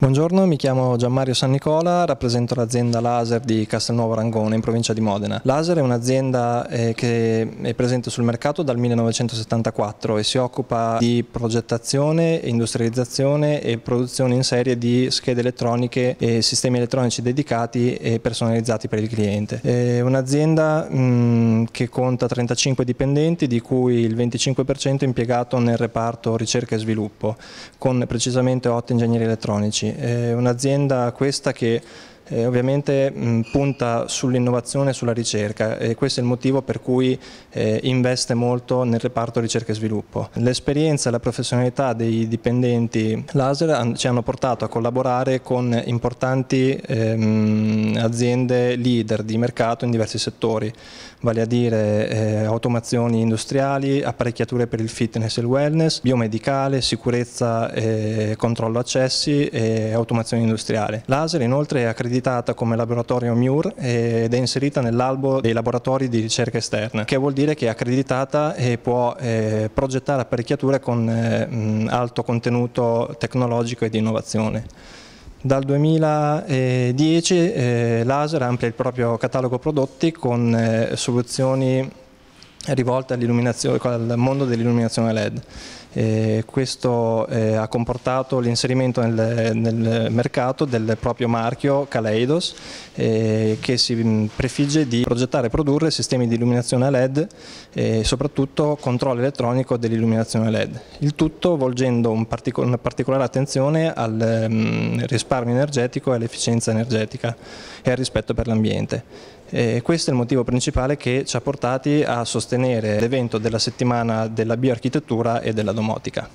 Buongiorno, mi chiamo Gianmario San Nicola, rappresento l'azienda Laser di Castelnuovo Rangone in provincia di Modena. Laser è un'azienda eh, che è presente sul mercato dal 1974 e si occupa di progettazione, industrializzazione e produzione in serie di schede elettroniche e sistemi elettronici dedicati e personalizzati per il cliente. È un'azienda mm, che conta 35 dipendenti di cui il 25% è impiegato nel reparto ricerca e sviluppo con precisamente 8 ingegneri elettronici. È un'azienda questa che eh, ovviamente mh, mm, punta sull'innovazione e sulla ricerca e questo è il motivo per cui eh, investe molto nel reparto ricerca e sviluppo. L'esperienza e la professionalità dei dipendenti laser an ci hanno portato a collaborare con importanti ehm, aziende leader di mercato in diversi settori, vale a dire eh, automazioni industriali, apparecchiature per il fitness e il wellness, biomedicale, sicurezza e eh, controllo accessi e automazione industriale. Laser inoltre è accreditato accreditata come laboratorio MUR ed è inserita nell'albo dei laboratori di ricerca esterna, che vuol dire che è accreditata e può eh, progettare apparecchiature con eh, alto contenuto tecnologico e di innovazione. Dal 2010 eh, l'ASER amplia il proprio catalogo prodotti con eh, soluzioni rivolta al mondo dell'illuminazione LED. E questo eh, ha comportato l'inserimento nel, nel, mercato del proprio marchio Kaleidos eh, che si mm, prefigge di progettare e produrre sistemi di illuminazione LED e soprattutto controllo elettronico dell'illuminazione LED. Il tutto volgendo un partico una particolare attenzione al mm, risparmio energetico e all'efficienza energetica e al rispetto per l'ambiente. E questo è il motivo principale che ci ha portati a sostenere l'evento della settimana della bioarchitettura e della domotica.